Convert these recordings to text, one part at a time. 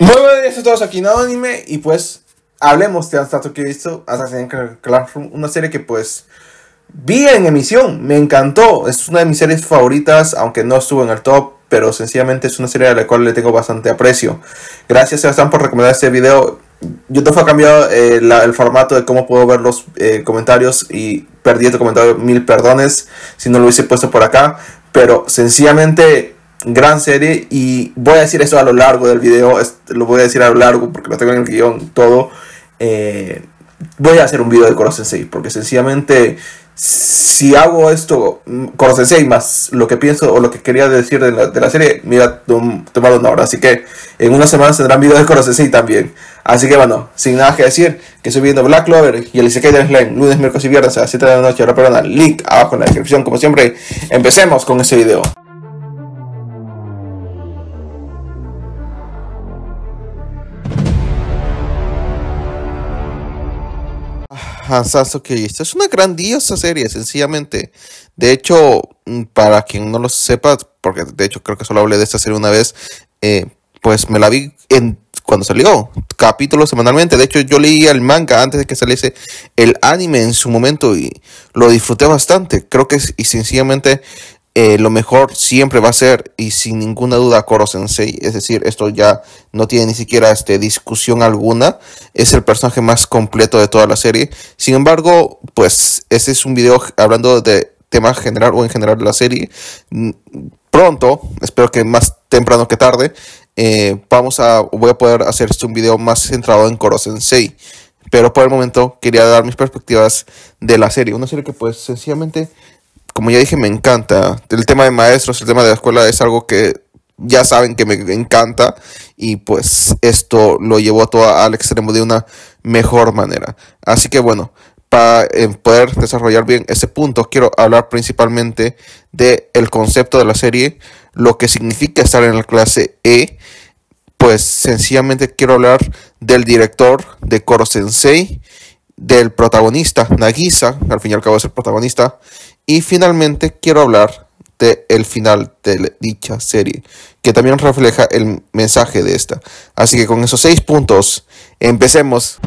Muy buenos días a todos aquí en Anime y pues hablemos de hasta que he visto Assassin's Classroom, una serie que pues vi en emisión, me encantó, es una de mis series favoritas, aunque no estuvo en el top, pero sencillamente es una serie a la cual le tengo bastante aprecio. Gracias Sebastián por recomendar este video. YouTube ha cambiado eh, el formato de cómo puedo ver los eh, comentarios y perdí este comentario, mil perdones si no lo hubiese puesto por acá, pero sencillamente gran serie y voy a decir eso a lo largo del video, lo voy a decir a lo largo porque lo tengo en el guión todo. Eh, voy a hacer un video de Koro Sensei porque sencillamente si hago esto, mm, Koro Sensei más lo que pienso o lo que quería decir de la, de la serie, me iba a una hora. Así que en una semana tendrán video de Koro Sensei también. Así que bueno, sin nada que decir, que estoy viendo Black Clover y el Isekai de Slime lunes, miércoles y viernes a las 7 de la noche, ahora perdona, Link abajo en la descripción, como siempre. Empecemos con ese video. que Esta es una grandiosa serie, sencillamente. De hecho, mm, para quien no lo sepa, porque de hecho creo que solo hablé de esta serie una vez, eh, pues me la vi en, cuando salió, capítulo semanalmente. De hecho, yo leía el manga antes de que saliese el anime en su momento y lo disfruté bastante. Creo que y sencillamente eh, lo mejor siempre va a ser, y sin ninguna duda, Koro Sensei. Es decir, esto ya no tiene ni siquiera este, discusión alguna. Es el personaje más completo de toda la serie. Sin embargo, pues este es un video hablando de tema general o en general de la serie. Mm, pronto, espero que más temprano que tarde, eh, vamos a, voy a poder hacer este, un video más centrado en Koro Sensei. Pero por el momento quería dar mis perspectivas de la serie. Una serie que pues sencillamente como ya dije, me encanta. El tema de maestros, el tema de la escuela es algo que ya saben que me encanta y pues esto lo llevó a todo al extremo de una mejor manera. Así que bueno, para eh, poder desarrollar bien ese punto, quiero hablar principalmente del el concepto de la serie, lo que significa estar en la clase E. Pues sencillamente quiero hablar del director de Koro Sensei, del protagonista, Nagisa, al fin y al cabo es el protagonista, y finalmente quiero hablar de el final de dicha serie, que también refleja el mensaje de esta. Así que con esos seis puntos, empecemos.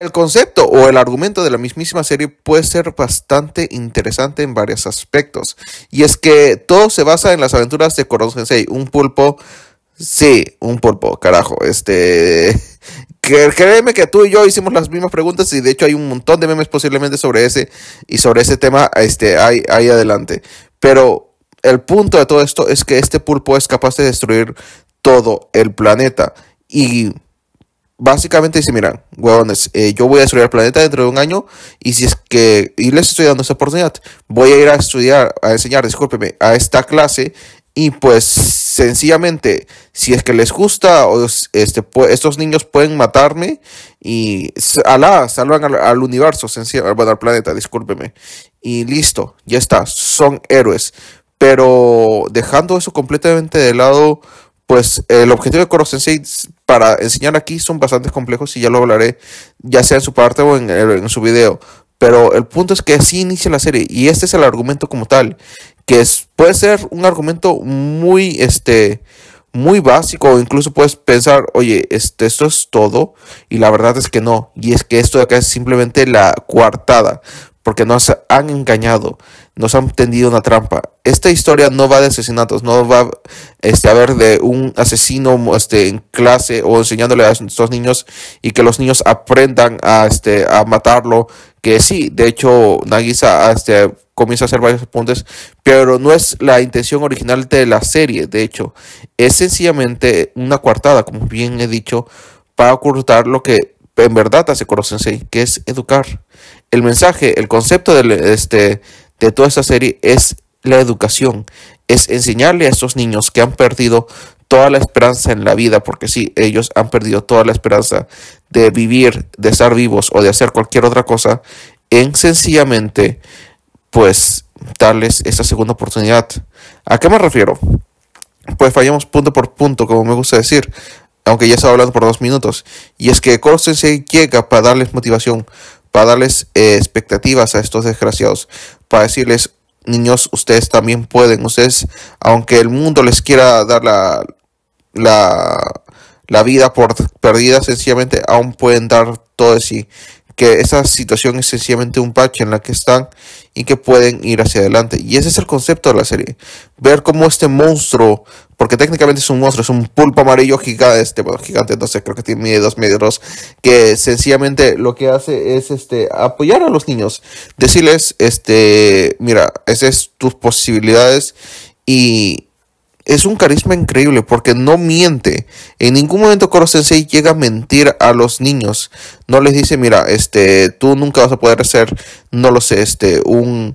El concepto o el argumento de la mismísima serie puede ser bastante interesante en varios aspectos. Y es que todo se basa en las aventuras de Koron Sensei, un pulpo Sí, un pulpo, carajo. Este. créeme que tú y yo hicimos las mismas preguntas y de hecho hay un montón de memes posiblemente sobre ese y sobre ese tema este, ahí, ahí adelante. Pero el punto de todo esto es que este pulpo es capaz de destruir todo el planeta. Y básicamente dice, miran, huevones, eh, yo voy a destruir el planeta dentro de un año y si es que, y les estoy dando esa oportunidad, voy a ir a estudiar, a enseñar, discúlpeme, a esta clase y pues sencillamente, si es que les gusta, este, estos niños pueden matarme y alá, salvan al, universo, bueno, al planeta, discúlpeme. Y listo, ya está, son héroes. Pero dejando eso completamente de lado, pues el objetivo de Koro Sensei para enseñar aquí son bastante complejos y ya lo hablaré, ya sea en su parte o en, en su video. Pero el punto es que así inicia la serie y este es el argumento como tal, que puede ser un argumento muy, este, muy básico, O incluso puedes pensar, oye, este, esto es todo, y la verdad es que no, y es que esto de acá es simplemente la coartada, porque nos han engañado, nos han tendido una trampa. Esta historia no va de asesinatos, no va este, a ver de un asesino este, en clase o enseñándole a estos niños y que los niños aprendan a, este, a matarlo, que sí, de hecho Nagisa este, comienza a hacer varios apuntes, pero no es la intención original de la serie, de hecho, es sencillamente una coartada, como bien he dicho, para ocultar lo que en verdad hace Koro que es educar, el mensaje, el concepto de, este, de toda esta serie es la educación, es enseñarle a estos niños que han perdido toda la esperanza en la vida, porque sí, ellos han perdido toda la esperanza de vivir, de estar vivos o de hacer cualquier otra cosa, en sencillamente, pues, darles esa segunda oportunidad. ¿A qué me refiero? Pues fallamos punto por punto, como me gusta decir, aunque ya estaba hablando por dos minutos, y es que se llega para darles motivación, para darles eh, expectativas a estos desgraciados, para decirles, niños, ustedes también pueden, ustedes, aunque el mundo les quiera dar la, la, la vida por perdida, sencillamente aún pueden dar todo de sí que esa situación es sencillamente un patch en la que están y que pueden ir hacia adelante. Y ese es el concepto de la serie. Ver cómo este monstruo, porque técnicamente es un monstruo, es un pulpo amarillo gigante, este, bueno, gigante, entonces creo que tiene dos metros, que sencillamente lo que hace es este, apoyar a los niños, decirles, este, mira, esas son tus posibilidades y, es un carisma increíble porque no miente. En ningún momento Koro Sensei llega a mentir a los niños. No les dice, mira, este, tú nunca vas a poder ser, no lo sé, este, un,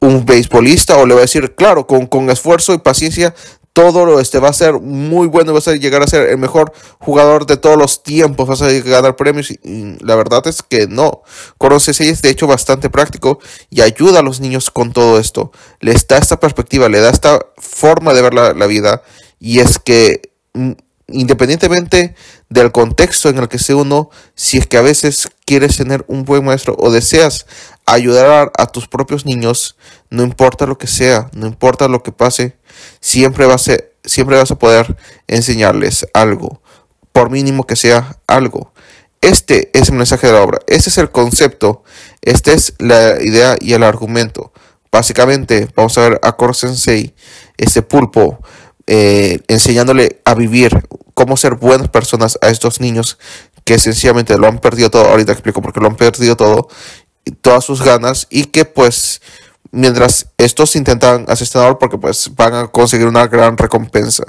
un beisbolista. O le va a decir, claro, con, con esfuerzo y paciencia todo este va a ser muy bueno, va a llegar a ser el mejor jugador de todos los tiempos, vas a ganar premios y la verdad es que no. Coron 6 es de hecho bastante práctico y ayuda a los niños con todo esto. Les da esta perspectiva, le da esta forma de ver la vida y es que mm, independientemente del contexto en el que se uno, si es que a veces quieres tener un buen maestro o deseas ayudar a, tus propios niños, no importa lo que sea, no importa lo que pase, siempre vas a, siempre vas a poder enseñarles algo, por mínimo que sea algo. Este es el mensaje de la obra, este es el concepto, esta es la idea y el argumento. Básicamente, vamos a ver a Koro este pulpo, eh, enseñándole a vivir, cómo ser buenas personas a estos niños que sencillamente lo han perdido todo. Ahorita explico por qué lo han perdido todo, todas sus ganas y que pues mientras estos intentan asesinarlo este porque pues van a conseguir una gran recompensa.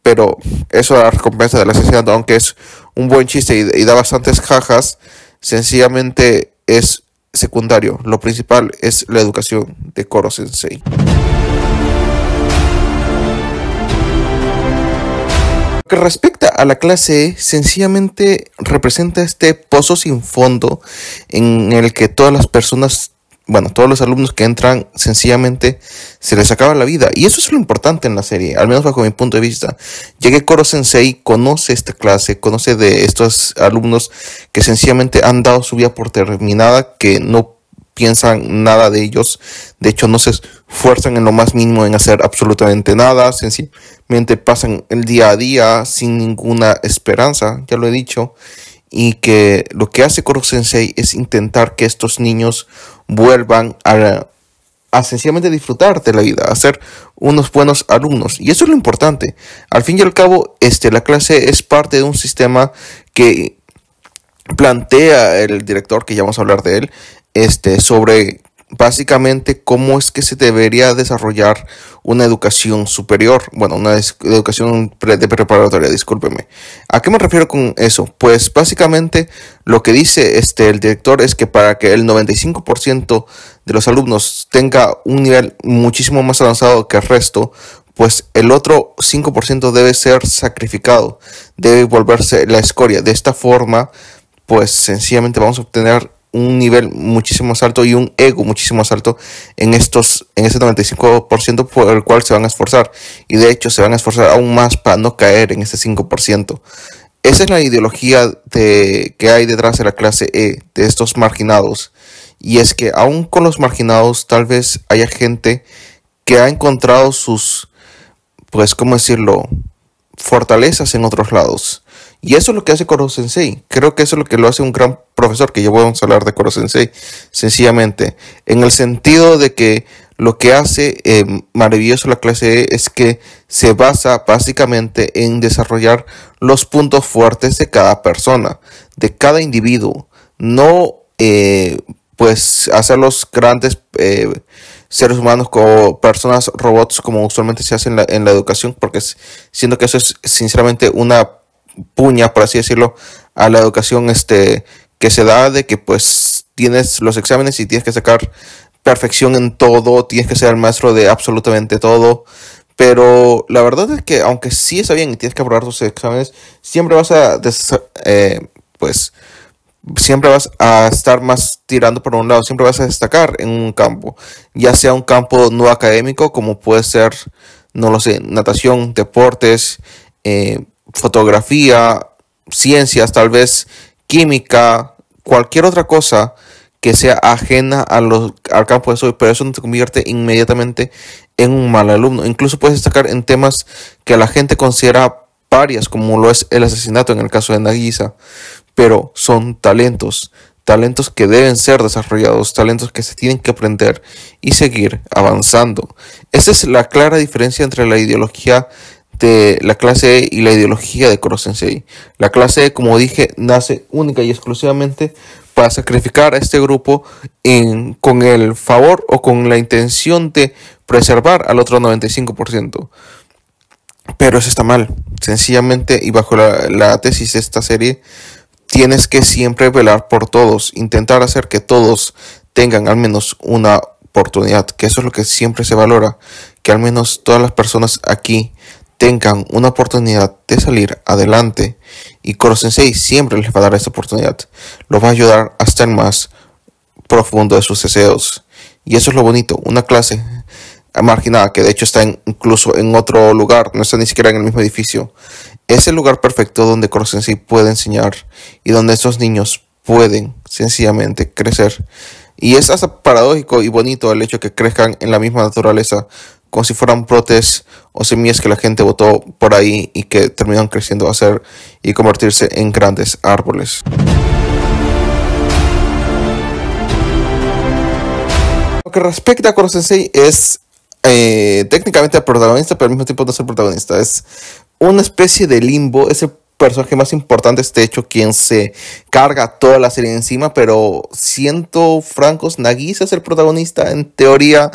Pero eso es la recompensa del asesinato, aunque es un buen chiste y, da bastantes jajas, sencillamente es secundario. Lo principal es la educación de Koro Sensei. que respecta a la clase sencillamente representa este pozo sin fondo en el que todas las personas, bueno, todos los alumnos que entran sencillamente se les acaba la vida. Y eso es lo importante en la serie, al menos bajo mi punto de vista, ya que Koro Sensei conoce esta clase, conoce de estos alumnos que sencillamente han dado su vida por terminada, que no piensan nada de ellos, de hecho no se esfuerzan en lo más mínimo en hacer absolutamente nada, sencillamente pasan el día a día sin ninguna esperanza, ya lo he dicho, y que lo que hace Koro Sensei es intentar que estos niños vuelvan a, sencillamente disfrutar de la vida, a ser unos buenos alumnos. Y eso es lo importante. Al fin y al cabo, este, la clase es parte de un sistema que plantea el director, que ya vamos a hablar de él, este, sobre básicamente cómo es que se debería desarrollar una educación superior, bueno, una educación de preparatoria, discúlpeme. ¿A qué me refiero con eso? Pues básicamente lo que dice este el director es que para que el 95% de los alumnos tenga un nivel muchísimo más avanzado que el resto, pues el otro 5% debe ser sacrificado, debe volverse la escoria. De esta forma, pues sencillamente vamos a obtener un nivel muchísimo más alto y un ego muchísimo más alto en estos en ese 95% por el cual se van a esforzar y de hecho se van a esforzar aún más para no caer en ese 5%. Esa es la ideología de, que hay detrás de la clase E, de estos marginados. Y es que aún con los marginados tal vez haya gente que ha encontrado sus, pues, ¿cómo decirlo?, fortalezas en otros lados. Y eso es lo que hace Koro Sensei. Creo que eso es lo que lo hace un gran profesor, que ya podemos a hablar de Koro Sensei, sencillamente. En el sentido de que lo que hace eh, maravilloso la clase E es que se basa básicamente en desarrollar los puntos fuertes de cada persona, de cada individuo. No, eh, pues, hacer los grandes. Eh, seres humanos como personas robots como usualmente se hace en la, en la educación porque siento que eso es sinceramente una puña, por así decirlo, a la educación este, que se da de que pues tienes los exámenes y tienes que sacar perfección en todo, tienes que ser el maestro de absolutamente todo. Pero la verdad es que aunque sí está bien y tienes que aprobar tus exámenes, siempre vas a, eh, pues, siempre vas a estar más tirando por un lado, siempre vas a destacar en un campo, ya sea un campo no académico como puede ser, no lo sé, natación, deportes, eh, fotografía, ciencias, tal vez química, cualquier otra cosa que sea ajena al campo de eso, pero eso no te convierte inmediatamente en un mal alumno. Incluso puedes destacar en temas que la gente considera parias, como lo es el asesinato en el caso de Nagisa, pero son talentos, talentos que deben ser desarrollados, talentos que se tienen que aprender y seguir avanzando. Esa es la clara diferencia entre la ideología de la clase E y la ideología de Kurosensei. La clase E, como dije, nace única y exclusivamente para sacrificar a este grupo con el favor o con la intención de preservar al otro 95%. Pero eso está mal. Sencillamente, y bajo la, la tesis de esta serie, tienes que siempre velar por todos, intentar hacer que todos tengan al menos una oportunidad, que eso es lo que siempre se valora, que al menos todas las personas aquí tengan una oportunidad de salir adelante y koro Sensei siempre les va a dar esta oportunidad. Los va a ayudar hasta el más profundo de sus deseos. Y eso es lo bonito, una clase marginada que de hecho está incluso en otro lugar, no está ni siquiera en el mismo edificio. Es el lugar perfecto donde koro Sensei puede enseñar y donde estos niños pueden sencillamente crecer. Y es hasta paradójico y bonito el hecho que crezcan en la misma naturaleza como si fueran brotes o semillas que la gente votó por ahí y que terminan creciendo a ser y convertirse en grandes árboles. Lo que respecta a Koro Sensei es eh, técnicamente el protagonista, pero al mismo tiempo no es el protagonista. Es una especie de limbo, es el personaje más importante, este hecho, quien se carga toda la serie encima, pero siento francos, Nagisa es el protagonista en teoría,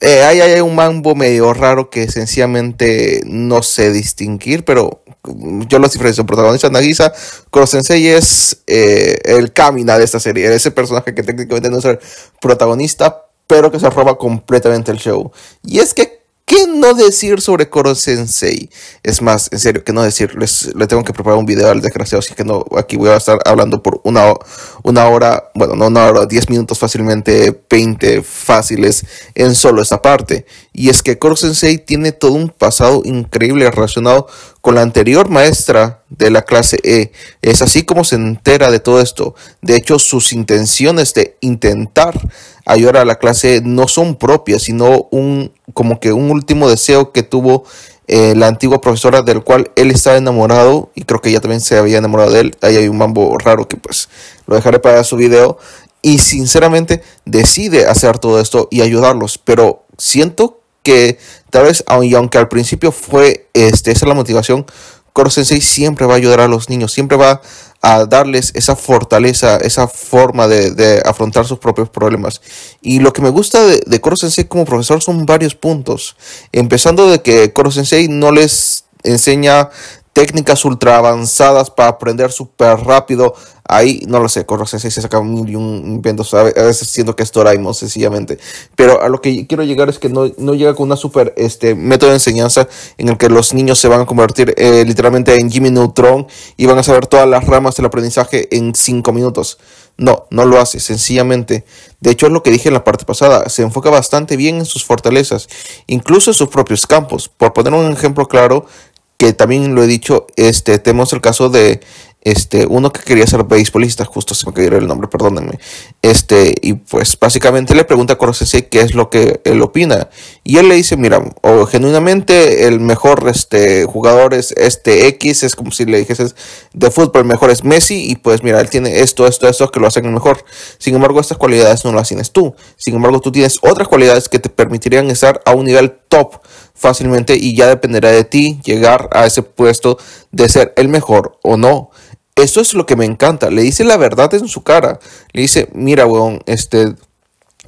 eh, hay un mambo medio raro que sencillamente no sé distinguir, pero mm, yo lo diferencio. protagonista Nagisa Kurosensei es eh, el Kamina de esta serie, ese personaje que técnicamente no es el protagonista, pero que se roba completamente el show. Y es que ¿Qué no decir sobre Koro Sensei? Es más, en serio, ¿qué no decir? Les, tengo que preparar un video al desgraciado, así que no, aquí voy a estar hablando por una, una hora, bueno, no una hora, 10 minutos fácilmente, 20 fáciles en solo esta parte. Y es que Koro Sensei tiene todo un pasado increíble relacionado con la anterior maestra de la clase E. Es así como se entera de todo esto. De hecho, sus intenciones de intentar ayudar a la clase no son propias, sino un como que un último deseo que tuvo eh, la antigua profesora del cual él estaba enamorado y creo que ella también se había enamorado de él. Ahí hay un mambo raro que pues lo dejaré para su video y sinceramente decide hacer todo esto y ayudarlos, pero siento que tal vez y aunque al principio fue este esa es la motivación Coro Sensei siempre va a ayudar a los niños, siempre va a darles esa fortaleza, esa forma de, afrontar sus propios problemas. Y lo que me gusta de, de Sensei como profesor son varios puntos, empezando de que Koro Sensei no les enseña técnicas ultra avanzadas para aprender súper rápido Ahí no lo sé, con se saca un, un invento, ¿sabe? a veces siento que es Doraemon sencillamente. Pero a lo que quiero llegar es que no, llega con una super este, método de enseñanza en el que los niños se van a convertir eh, literalmente en Jimmy Neutron y van a saber todas las ramas del aprendizaje en cinco minutos. No, no lo hace, sencillamente. De hecho, es lo que dije en la parte pasada, se enfoca bastante bien en sus fortalezas, incluso en sus propios campos. Por poner un ejemplo claro, que también lo he dicho, este, tenemos el caso de, este, uno que quería ser beisbolista, justo se me cayó el nombre, perdónenme. Este, y pues básicamente le pregunta a Corsese qué es lo que él opina. Y él le dice, mira, o genuinamente el mejor este, jugador es este X, es como si le dijeses de fútbol, el mejor es Messi, y pues mira, él tiene esto, esto, esto que lo hacen mejor. Sin embargo, estas cualidades no las tienes tú. Sin embargo, tú tienes otras cualidades que te permitirían estar a un nivel top fácilmente y ya dependerá de ti llegar a ese puesto de ser el mejor o no. Eso es lo que me encanta. Le dice la verdad en su cara. Le dice, mira, weón, este,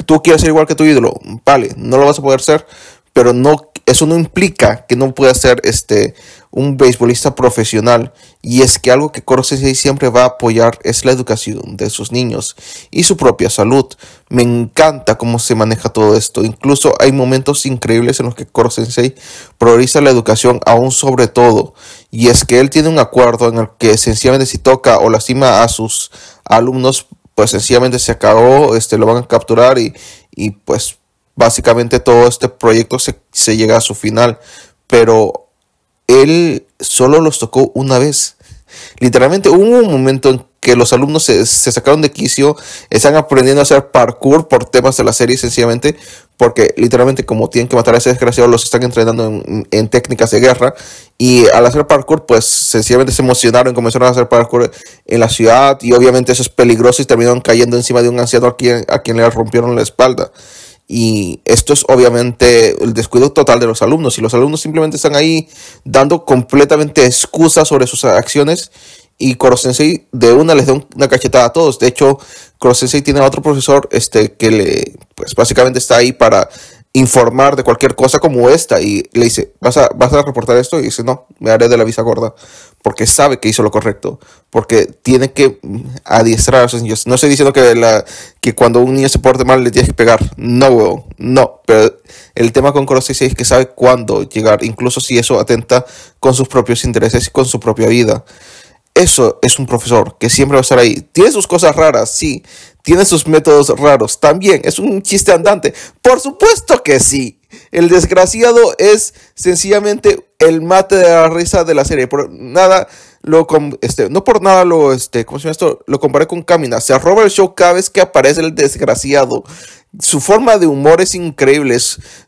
tú quieres ser igual que tu ídolo. Vale, no lo vas a poder ser, pero no eso no implica que no pueda ser este, un beisbolista profesional. Y es que algo que Sensei siempre va a apoyar es la educación de sus niños y su propia salud. Me encanta cómo se maneja todo esto. Incluso hay momentos increíbles en los que Sensei prioriza la educación aún sobre todo. Y es que él tiene un acuerdo en el que sencillamente si toca o lastima a sus alumnos, pues sencillamente se acabó, este, lo van a capturar y, y pues básicamente todo este proyecto se, llega a su final. Pero él solo los tocó una vez. Literalmente hubo un momento en que los alumnos se, sacaron de quicio, están aprendiendo a hacer parkour por temas de la serie sencillamente, porque literalmente como tienen que matar a ese desgraciado, los están entrenando en, técnicas de guerra, y al hacer parkour, pues sencillamente se emocionaron, comenzaron a hacer parkour en la ciudad, y obviamente eso es peligroso y terminaron cayendo encima de un anciano a quien, a quien le rompieron la espalda. Y esto es obviamente el descuido total de los alumnos. Y los alumnos simplemente están ahí dando completamente excusas sobre sus acciones. Y Corosensei de una les da una cachetada a todos. De hecho, Corosensei tiene a otro profesor este, que le, pues básicamente está ahí para informar de cualquier cosa como esta. Y le dice, ¿vas a, a reportar esto? Y dice, no, me haré de la visa gorda. Porque sabe que hizo lo correcto. Porque tiene que mm, adiestrar a sus niños. No estoy diciendo que, la, que cuando un niño se porte mal le tienes que pegar. No, weón, No. Pero el tema con 6 es que sabe cuándo llegar. Incluso si eso atenta con sus propios intereses y con su propia vida. Eso es un profesor que siempre va a estar ahí. Tiene sus cosas raras, sí tiene sus métodos raros. También es un chiste andante. Por supuesto que sí. El desgraciado es sencillamente el mate de la risa de la serie. Por nada lo este, no por nada lo este, ¿cómo se llama esto? Lo comparé con Camina. Se roba el show cada vez que aparece el desgraciado. Su forma de humor es increíble.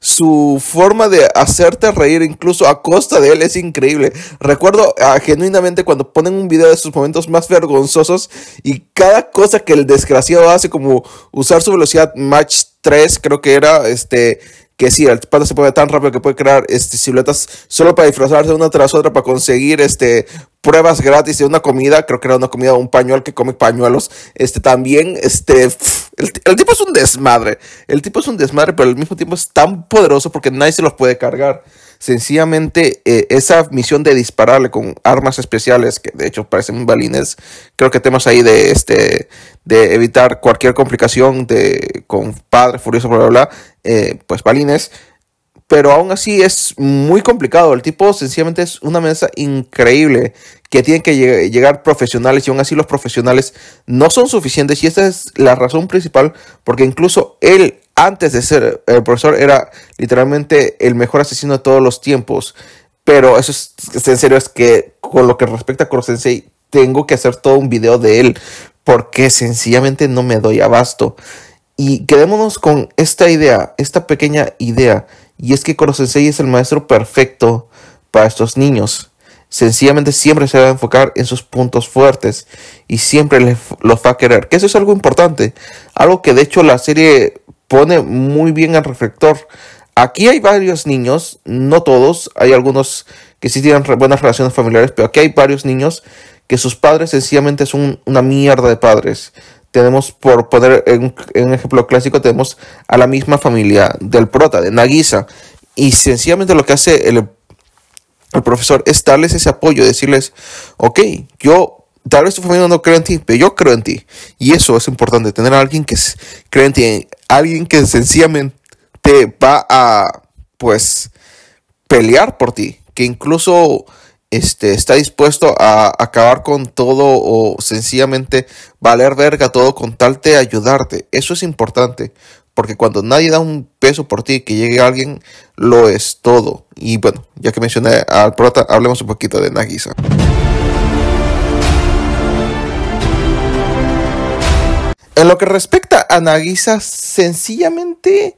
Su forma de hacerte reír, incluso a costa de él, es increíble. Recuerdo ah, genuinamente cuando ponen un video de sus momentos más vergonzosos y cada cosa que el desgraciado hace, como usar su velocidad Match 3, creo que era, este, que sí, el pato se puede tan rápido que puede crear este, siluetas solo para disfrazarse una tras otra, para conseguir este, pruebas gratis de una comida, creo que era una comida, un pañuelo que come pañuelos, este también, este, el, tipo es un desmadre, el tipo es un desmadre, pero al mismo tiempo es tan poderoso porque nadie se los puede cargar. Sencillamente eh, esa misión de dispararle con armas especiales, que de hecho parecen balines, creo que temas ahí de, este, de evitar cualquier complicación de, con padre furioso, bla, bla, eh, pues balines. Pero aún así es muy complicado. El tipo sencillamente es una amenaza increíble que tienen que llegar profesionales y aún así los profesionales no son suficientes. Y esta es la razón principal porque incluso él antes de ser el profesor era literalmente el mejor asesino de todos los tiempos. Pero eso es, en serio, es que con lo que respecta a Koro Sensei, tengo que hacer todo un video de él porque sencillamente no me doy abasto. Y quedémonos con esta idea, esta pequeña idea, y es que Koro Sensei es el maestro perfecto para estos niños. Sencillamente siempre se va a enfocar en sus puntos fuertes y siempre los va a querer. Que eso es algo importante, algo que de hecho la serie pone muy bien al reflector. Aquí hay varios niños, no todos, hay algunos que sí tienen buenas relaciones familiares, pero aquí hay varios niños que sus padres sencillamente son una mierda de padres. Tenemos, por poner en, un ejemplo clásico, tenemos a la misma familia del prota, de Nagisa, y sencillamente lo que hace el, el profesor es darles ese apoyo, decirles, ok, yo tal vez tu familia no cree en ti, pero yo creo en ti. Y eso es importante, tener a alguien que cree en ti, alguien que sencillamente te va a, pues, pelear por ti, que incluso este, está dispuesto a acabar con todo o sencillamente valer verga todo con tal de ayudarte. Eso es importante, porque cuando nadie da un peso por ti, que llegue alguien, lo es todo. Y bueno, ya que mencioné al prota, hablemos un poquito de Nagisa. En lo que respecta a Nagisa, sencillamente,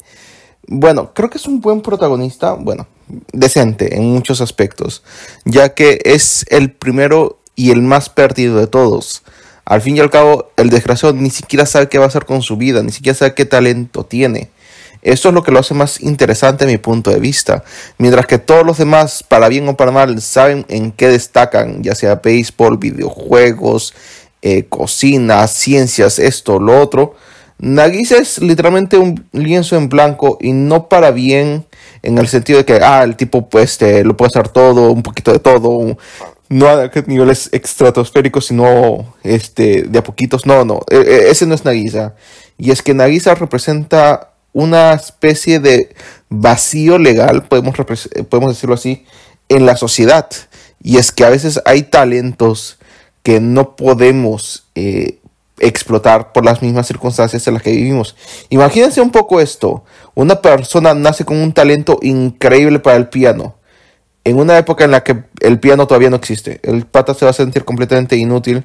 bueno, creo que es un buen protagonista, bueno, decente en muchos aspectos, ya que es el primero y el más perdido de todos. Al fin y al cabo, el desgraciado ni siquiera sabe qué va a hacer con su vida, ni siquiera sabe qué talento tiene. eso es lo que lo hace más interesante a mi punto de vista. Mientras que todos los demás, para bien o para mal, saben en qué destacan, ya sea béisbol, videojuegos, eh, cocina, ciencias, esto, lo otro. Nagisa es literalmente un lienzo en blanco y no para bien en el sentido de que, ah, el tipo pues este, lo puede hacer todo, un poquito de todo, no a niveles estratosféricos, sino este, de a poquitos. No, no, e, e, ese no es Nagisa. Y es que Nagisa representa una especie de vacío legal, podemos, podemos decirlo así, en la sociedad. Y es que a veces hay talentos que no podemos eh, explotar por las mismas circunstancias en las que vivimos. Imagínense un poco esto. Una persona nace con un talento increíble para el piano. En una época en la que el piano todavía no existe, el pata se va a sentir completamente inútil.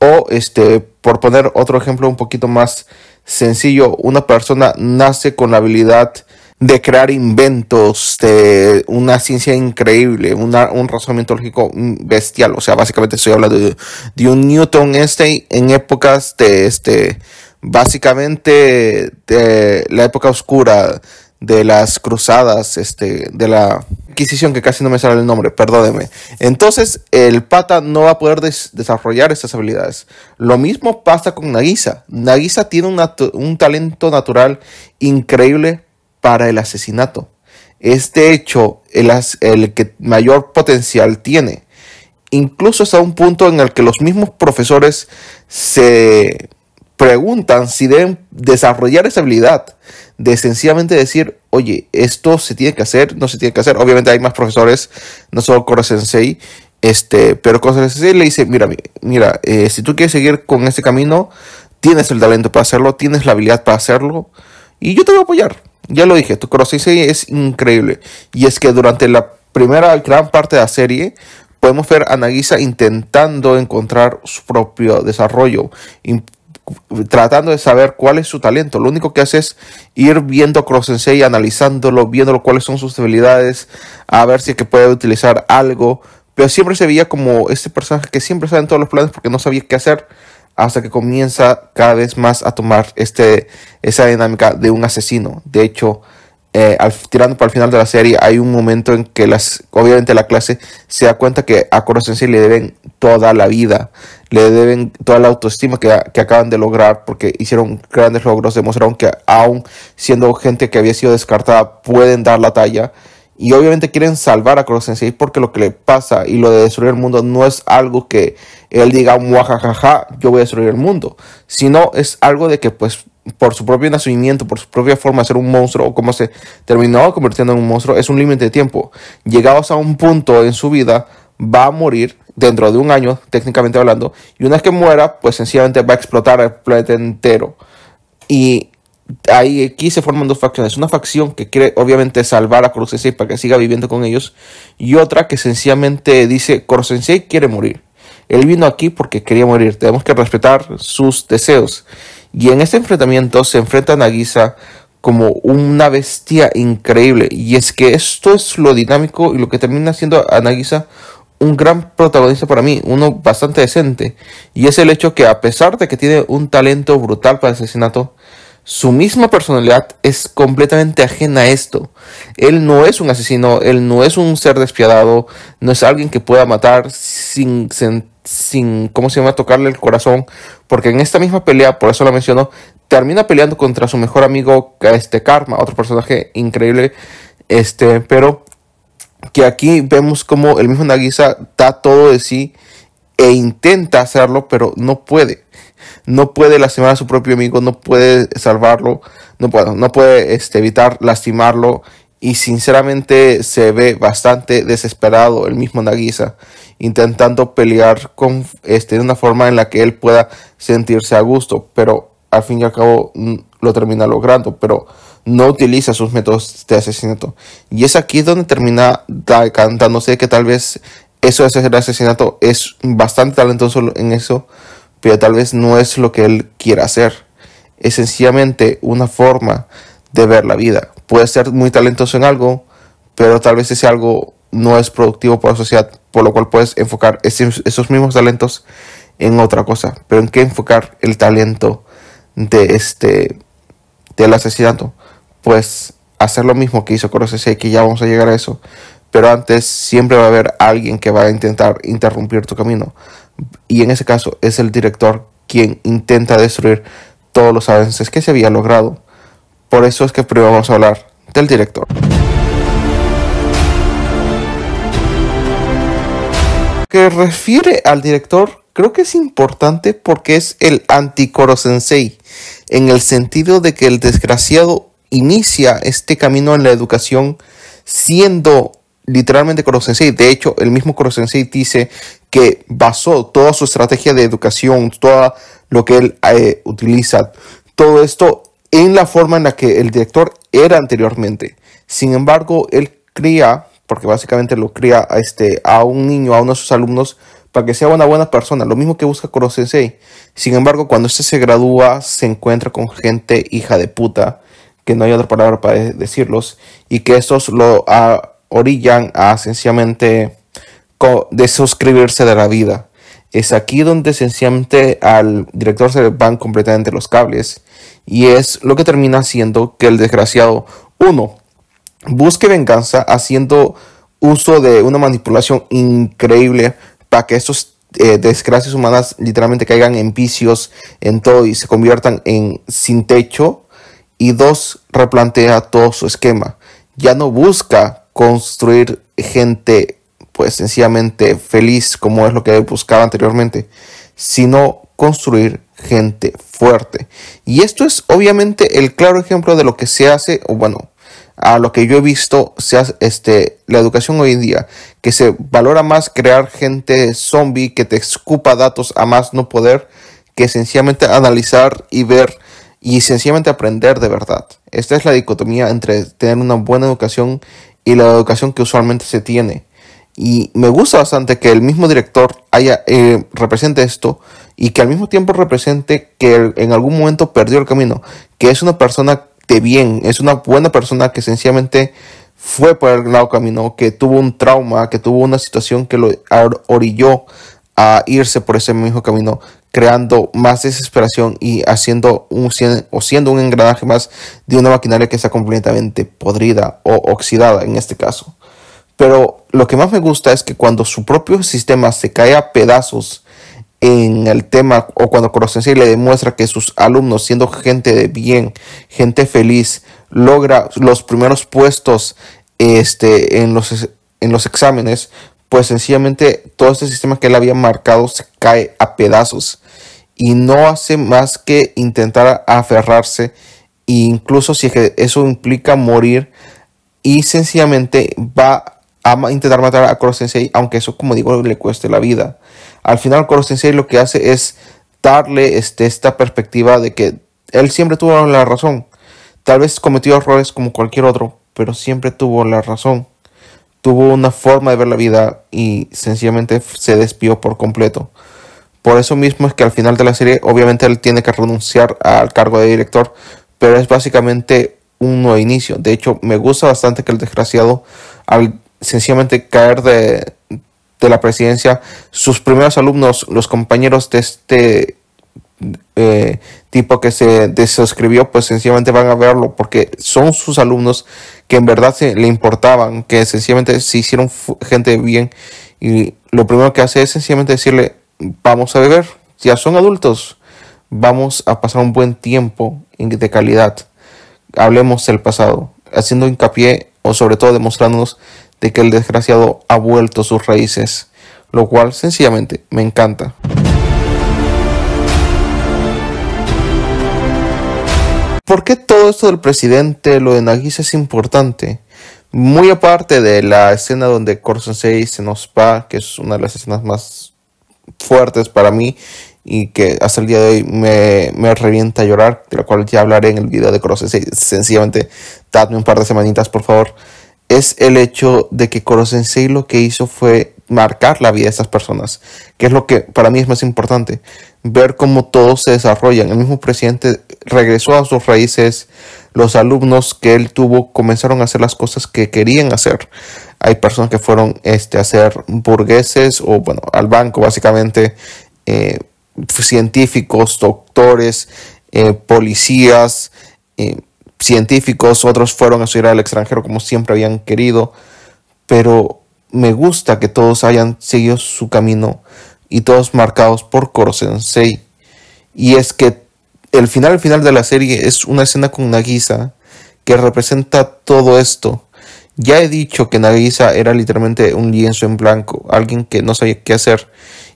O, este, por poner otro ejemplo un poquito más sencillo, una persona nace con la habilidad de crear inventos, de una ciencia increíble, un razonamiento lógico bestial. O sea, básicamente estoy hablando de, un Newton este en épocas de este, básicamente de la época oscura de las cruzadas, este, de la Inquisición, que casi no me sale el nombre, perdóneme. Entonces el pata no va a poder desarrollar estas habilidades. Lo mismo pasa con Nagisa. Nagisa tiene un talento natural increíble para el asesinato. Este hecho el, el que mayor potencial tiene. Incluso hasta un punto en el que los mismos profesores se preguntan si deben desarrollar esa habilidad de sencillamente decir, oye, esto se tiene que hacer, no se tiene que hacer. Obviamente hay más profesores, no solo Koro Sensei, este, pero Koro Sensei le dice, mira, mira, eh, si tú quieres seguir con este camino, tienes el talento para hacerlo, tienes la habilidad para hacerlo, y yo te voy a apoyar. Ya lo dije, tu Crossensei es increíble. Y es que durante la primera gran parte de la serie podemos ver a Nagisa intentando encontrar su propio desarrollo, tratando de saber cuál es su talento. Lo único que hace es ir viendo Cross analizándolo, viendo cuáles son sus debilidades, a ver si es que puede utilizar algo. Pero siempre se veía como este personaje que siempre sabe en todos los planes porque no sabía qué hacer hasta que comienza cada vez más a tomar este, esa dinámica de un asesino. De hecho, eh, al, tirando para el final de la serie, hay un momento en que las, obviamente la clase se da cuenta que a Corosensei le deben toda la vida, le deben toda la autoestima que, que, acaban de lograr porque hicieron grandes logros, demostraron que aún siendo gente que había sido descartada pueden dar la talla y obviamente quieren salvar a 6 porque lo que le pasa y lo de destruir el mundo no es algo que él diga, muajajaja, yo voy a destruir el mundo, sino es algo de que pues por su propio nacimiento, por su propia forma de ser un monstruo o cómo se terminó convirtiendo en un monstruo, es un límite de tiempo. Llegados a un punto en su vida, va a morir dentro de un año, técnicamente hablando, y una vez que muera, pues sencillamente va a explotar el planeta entero. Y ahí aquí se forman dos facciones. Una facción que quiere obviamente salvar a Corosensei para que siga viviendo con ellos y otra que sencillamente dice Corosensei quiere morir. Él vino aquí porque quería morir. Tenemos que respetar sus deseos. Y en este enfrentamiento se enfrenta a Nagisa como una bestia increíble. Y es que esto es lo dinámico y lo que termina siendo a Nagisa un gran protagonista para mí, uno bastante decente. Y es el hecho que a pesar de que tiene un talento brutal para el asesinato, su misma personalidad es completamente ajena a esto. Él no es un asesino, él no es un ser despiadado, no es alguien que pueda matar sin, sin, ¿cómo se llama?, tocarle el corazón, porque en esta misma pelea, por eso la menciono, termina peleando contra su mejor amigo, este Karma, otro personaje increíble, este, pero que aquí vemos como el mismo Nagisa da todo de sí e intenta hacerlo, pero no puede. No puede lastimar a su propio amigo, no puede salvarlo, no puede, no puede este, evitar lastimarlo. Y sinceramente se ve bastante desesperado el mismo Nagisa, intentando pelear con, este, de una forma en la que él pueda sentirse a gusto, pero al fin y al cabo mm, lo termina logrando, pero no utiliza sus métodos de asesinato. Y es aquí donde termina cantándose que tal vez eso es el asesinato. Es bastante talentoso en eso, pero tal vez no es lo que él quiera hacer. Es sencillamente una forma de ver la vida. Puede ser muy talentoso en algo, pero tal vez ese algo no es productivo para la sociedad, por lo cual puedes enfocar esos mismos talentos en otra cosa. Pero en qué enfocar el talento de este del asesinato. Pues hacer lo mismo que hizo y que ya vamos a llegar a eso pero antes siempre va a haber alguien que va a intentar interrumpir tu camino. Y en ese caso es el director quien intenta destruir todos los avances que se había logrado. Por eso es que primero vamos a hablar del director. Que refiere al director, creo que es importante porque es el anticoro sensei, en el sentido de que el desgraciado inicia este camino en la educación siendo literalmente Sensei. De hecho, el mismo Sensei dice que basó toda su estrategia de educación, todo lo que él eh, utiliza, todo esto en la forma en la que el director era anteriormente. Sin embargo, él cría, porque básicamente lo cría a, este, a un niño, a uno de sus alumnos, para que sea una buena persona, lo mismo que busca Sensei. Sin embargo, cuando este se gradúa, se encuentra con gente hija de puta, que no hay otra palabra para decirlos, y que estos lo orillan a sencillamente de de la vida. Es aquí donde sencillamente al director se le van completamente los cables. Y es lo que termina haciendo que el desgraciado, uno, busque venganza haciendo uso de una manipulación increíble para que estos eh, desgracias humanas literalmente caigan en vicios, en todo y se conviertan en sin techo. Y dos, replantea todo su esquema. Ya no busca construir gente pues sencillamente feliz como es lo que buscaba anteriormente, sino construir gente fuerte. Y esto es obviamente el claro ejemplo de lo que se hace, o bueno, a lo que yo he visto, se hace, este, la educación hoy en día, que se valora más crear gente zombie que te escupa datos a más no poder, que sencillamente analizar y ver y sencillamente aprender de verdad. Esta es la dicotomía entre tener una buena educación y la educación que usualmente se tiene. Y me gusta bastante que el mismo director haya, eh, represente esto y que al mismo tiempo represente que en algún momento perdió el camino, que es una persona de bien, es una buena persona que sencillamente fue por el lado camino, que tuvo un trauma, que tuvo una situación que lo orilló a irse por ese mismo camino, creando más desesperación y haciendo un, o siendo un engranaje más de una maquinaria que está completamente podrida o oxidada en este caso. Pero lo que más me gusta es que cuando su propio sistema se cae a pedazos en el tema o cuando Corosensei le demuestra que sus alumnos, siendo gente de bien, gente feliz, logra los primeros puestos este, en, los, en los exámenes, pues sencillamente todo este sistema que él había marcado se cae a pedazos y no hace más que intentar aferrarse incluso si eso implica morir y sencillamente va a intentar matar a Koro aunque eso como digo le cueste la vida al final Koro lo que hace es darle este, esta perspectiva de que él siempre tuvo la razón tal vez cometió errores como cualquier otro pero siempre tuvo la razón tuvo una forma de ver la vida y sencillamente se despió por completo. Por eso mismo es que al final de la serie obviamente él tiene que renunciar al cargo de director, pero es básicamente un nuevo inicio. De hecho, me gusta bastante que el desgraciado al sencillamente caer de, de la presidencia, sus primeros alumnos, los compañeros de este eh, tipo que se desuscribió, pues sencillamente van a verlo porque son sus alumnos que en verdad se, le importaban, que sencillamente se hicieron gente bien y lo primero que hace es sencillamente decirle, vamos a beber, ya son adultos, vamos a pasar un buen tiempo de calidad, hablemos del pasado, haciendo hincapié o sobre todo demostrándonos de que el desgraciado ha vuelto sus raíces, lo cual sencillamente me encanta. ¿Por qué todo esto del presidente, lo de Nagisa es importante? Muy aparte de la escena donde 6 se nos va, que es una de las escenas más fuertes para mí y que hasta el día de hoy me, revienta a llorar, de la cual ya hablaré en el video de 6, Sencillamente, dadme un par de semanitas, por favor. Es el hecho de que 6 lo que hizo fue marcar la vida de estas personas, que es lo que para mí es más importante, ver cómo todos se desarrollan. El mismo presidente regresó a sus raíces, los alumnos que él tuvo comenzaron a hacer las cosas que querían hacer. Hay personas que fueron este, a ser burgueses o, bueno, al banco básicamente, eh, científicos, doctores, eh, policías, eh, científicos, otros fueron a estudiar al extranjero como siempre habían querido, pero me gusta que todos hayan seguido su camino y todos marcados por Korosensei. Y es que el final, final de la serie es una escena con Nagisa que representa todo esto. Ya he dicho que Nagisa era literalmente un lienzo en blanco, alguien que no sabía qué hacer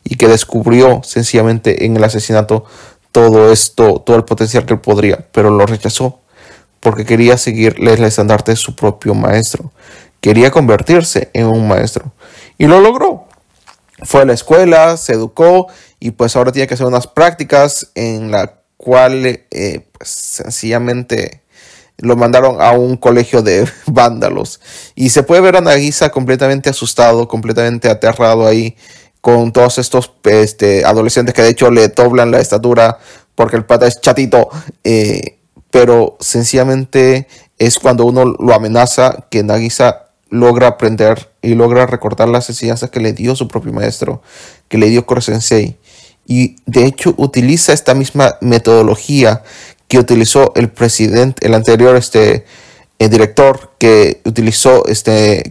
y que descubrió sencillamente en el asesinato todo esto, todo el potencial que él podría, pero lo rechazó porque quería seguir el estandarte de su propio maestro. Quería convertirse en un maestro y lo logró. Fue a la escuela, se educó y pues ahora tiene que hacer unas prácticas en la cual eh, pues, sencillamente lo mandaron a un colegio de vándalos. Y se puede ver a Nagisa completamente asustado, completamente aterrado ahí con todos estos este, adolescentes que de hecho le doblan la estatura porque el pata es chatito. Eh, pero sencillamente es cuando uno lo amenaza que Nagisa logra aprender y logra recordar las enseñanzas que le dio su propio maestro, que le dio koro Y de hecho utiliza esta misma metodología que utilizó el presidente, el anterior este, director que utilizó este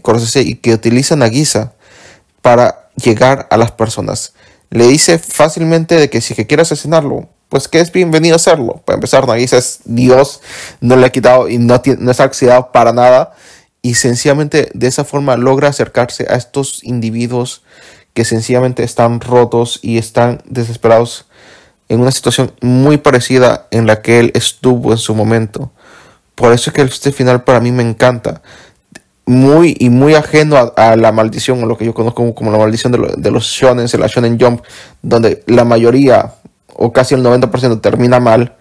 y que utiliza Nagisa para llegar a las personas. Le dice fácilmente de que si que quiere asesinarlo, pues que es bienvenido a hacerlo. Para empezar, Nagisa es Dios, no le ha quitado y no, tiene, para nada y sencillamente de esa forma logra acercarse a estos individuos que sencillamente están rotos y están desesperados en una situación muy parecida en la que él estuvo en su momento. Por eso es que este final para mí me encanta. Muy y muy ajeno a, la maldición, o lo que yo conozco como, la maldición de, los shonen, la shonen jump, donde la mayoría o casi el 90% termina mal.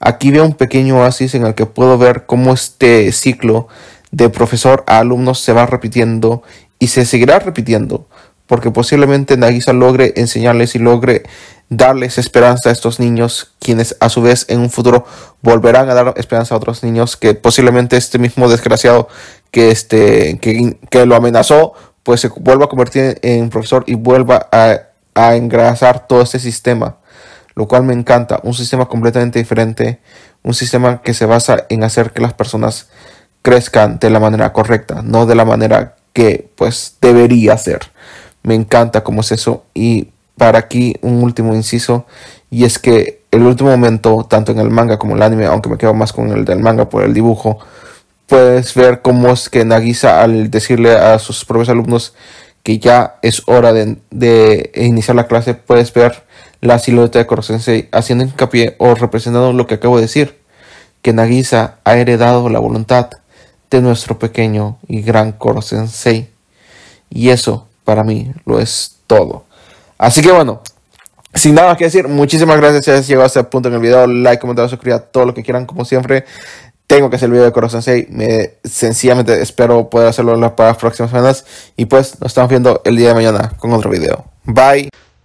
Aquí veo un pequeño oasis en el que puedo ver cómo este ciclo de profesor a alumnos se va repitiendo y se seguirá repitiendo, porque posiblemente Nagisa logre enseñarles y logre darles esperanza a estos niños, quienes a su vez en un futuro volverán a dar esperanza a otros niños que posiblemente este mismo desgraciado que, este, que, lo amenazó, pues se vuelva a convertir en profesor y vuelva a, a engrasar todo este sistema, lo cual me encanta, un sistema completamente diferente, un sistema que se basa en hacer que las personas crezcan de la manera correcta, no de la manera que pues debería ser. Me encanta cómo es eso. Y para aquí un último inciso, y es que el último momento, tanto en el manga como en el anime, aunque me quedo más con el del manga por el dibujo, puedes ver cómo es que Nagisa al decirle a sus propios alumnos que ya es hora de, iniciar la clase, puedes ver la silueta de Koro haciendo hincapié o representando lo que acabo de decir, que Nagisa ha heredado la voluntad de nuestro pequeño y gran Koro Sensei. Y eso para mí lo es todo. Así que bueno, sin nada más que decir, muchísimas gracias si has llegado hasta el este punto en el video. Like, comentar, suscribir, todo lo que quieran, como siempre. Tengo que hacer el video de Koro Sensei. Me, sencillamente espero poder hacerlo para las próximas semanas. Y pues nos estamos viendo el día de mañana con otro video. Bye.